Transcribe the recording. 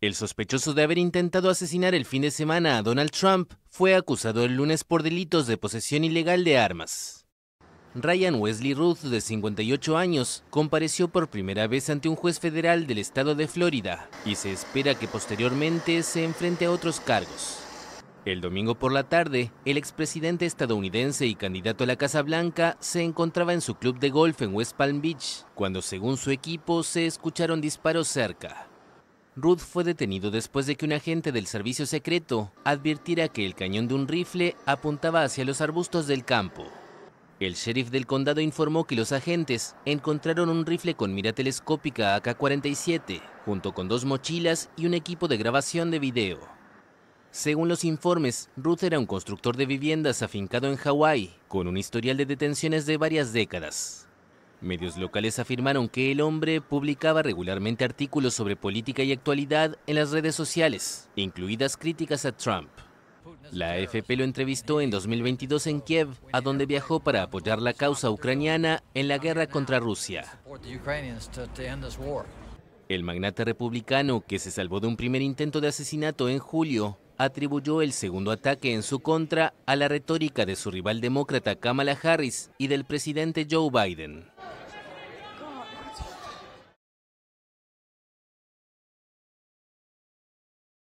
El sospechoso de haber intentado asesinar el fin de semana a Donald Trump fue acusado el lunes por delitos de posesión ilegal de armas. Ryan Wesley Ruth, de 58 años, compareció por primera vez ante un juez federal del estado de Florida y se espera que posteriormente se enfrente a otros cargos. El domingo por la tarde, el expresidente estadounidense y candidato a la Casa Blanca se encontraba en su club de golf en West Palm Beach, cuando según su equipo se escucharon disparos cerca. Ruth fue detenido después de que un agente del servicio secreto advirtiera que el cañón de un rifle apuntaba hacia los arbustos del campo. El sheriff del condado informó que los agentes encontraron un rifle con mira telescópica AK-47, junto con dos mochilas y un equipo de grabación de video. Según los informes, Ruth era un constructor de viviendas afincado en Hawái, con un historial de detenciones de varias décadas. Medios locales afirmaron que el hombre publicaba regularmente artículos sobre política y actualidad en las redes sociales, incluidas críticas a Trump. La AFP lo entrevistó en 2022 en Kiev, a donde viajó para apoyar la causa ucraniana en la guerra contra Rusia. El magnate republicano, que se salvó de un primer intento de asesinato en julio, atribuyó el segundo ataque en su contra a la retórica de su rival demócrata Kamala Harris y del presidente Joe Biden.